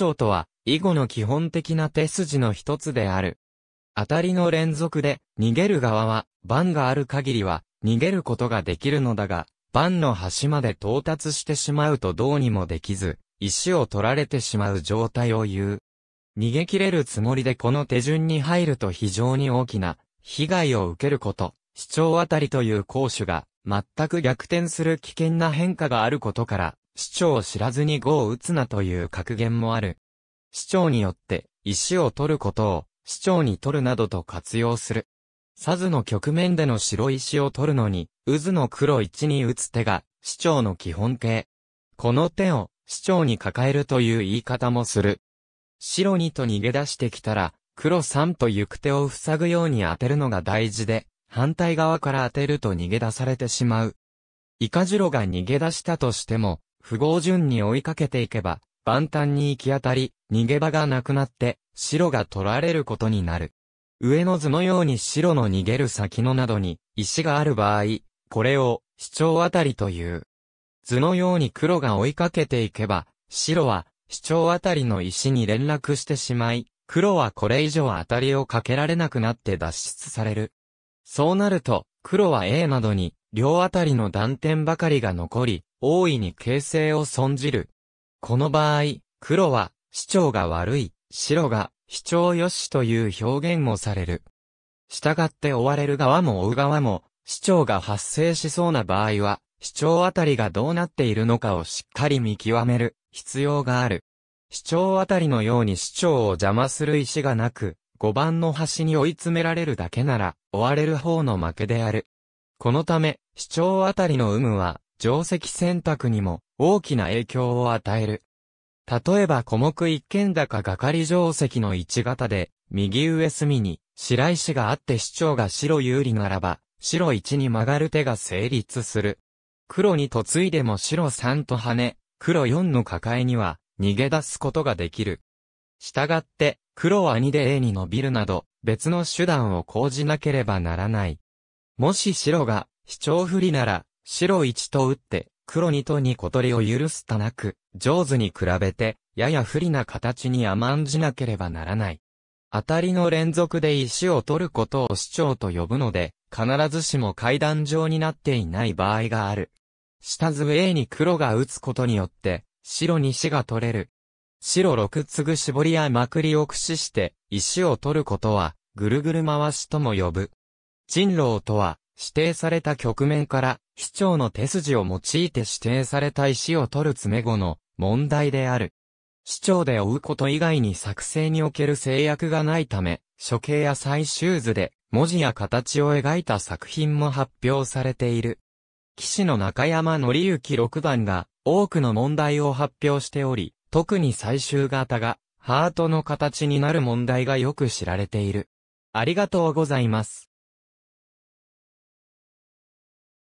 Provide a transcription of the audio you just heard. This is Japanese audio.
長とは、以後の基本的な手筋の一つである。当たりの連続で、逃げる側は、番がある限りは、逃げることができるのだが、番の端まで到達してしまうとどうにもできず、石を取られてしまう状態を言う。逃げ切れるつもりでこの手順に入ると非常に大きな被害を受けること、主張あたりという攻守が全く逆転する危険な変化があることから、市長を知らずに語を打つなという格言もある。市長によって、石を取ることを、市長に取るなどと活用する。サズの局面での白石を取るのに、渦の黒1に打つ手が、市長の基本形。この手を、市長に抱えるという言い方もする。白2と逃げ出してきたら、黒3と行く手を塞ぐように当てるのが大事で、反対側から当てると逃げ出されてしまう。イカジロが逃げ出したとしても、不合順に追いかけていけば、万端に行き当たり、逃げ場がなくなって、白が取られることになる。上の図のように白の逃げる先のなどに石がある場合、これを主張あたりという。図のように黒が追いかけていけば、白は主張あたりの石に連絡してしまい、黒はこれ以上あたりをかけられなくなって脱出される。そうなると、黒は A などに両あたりの断点ばかりが残り、大いに形勢を損じる。この場合、黒は、市長が悪い、白が、市長よしという表現もされる。従って追われる側も追う側も、市長が発生しそうな場合は、市長あたりがどうなっているのかをしっかり見極める必要がある。市長あたりのように市長を邪魔する意思がなく、5番の端に追い詰められるだけなら、追われる方の負けである。このため、市長あたりの有無は、定石選択にも大きな影響を与える。例えば小目一見高がかり定石の一型で、右上隅に白石があって市長が白有利ならば、白1に曲がる手が成立する。黒に嫁いでも白3と跳ね、黒4の抱えには逃げ出すことができる。したがって、黒は2で A に伸びるなど、別の手段を講じなければならない。もし白が、市長不利なら、白1と打って、黒2と2小取りを許すたなく、上手に比べて、やや不利な形に甘んじなければならない。当たりの連続で石を取ることを主張と呼ぶので、必ずしも階段状になっていない場合がある。下図 A に黒が打つことによって、白に石が取れる。白6粒絞りやまくりを駆使して、石を取ることは、ぐるぐる回しとも呼ぶ。人狼とは、指定された局面から市長の手筋を用いて指定された石を取る詰碁の問題である。市長で追うこと以外に作成における制約がないため、処刑や採集図で文字や形を描いた作品も発表されている。騎士の中山則之六番が多くの問題を発表しており、特に最終型がハートの形になる問題がよく知られている。ありがとうございます。